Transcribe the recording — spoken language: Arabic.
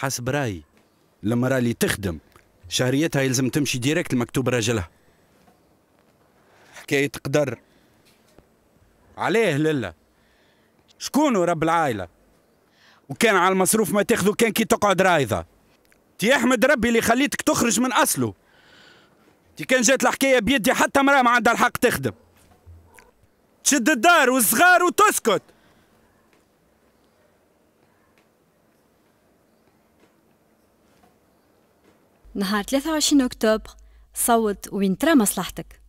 حسب رايي لما رالي تخدم شهريتها يلزم تمشي ديريكت المكتوب راجلها حكاية قدر عليه للا شكونه رب العائلة وكان على المصروف ما تاخذه كان كي تقعد رايضة تي أحمد ربي اللي خليتك تخرج من أصله تي كان جات الحكاية بيدي حتى مرأة ما عندها الحق تخدم تشد الدار والصغار وتسكت نهار 23 أكتوبر صوت وين ترى مصلحتك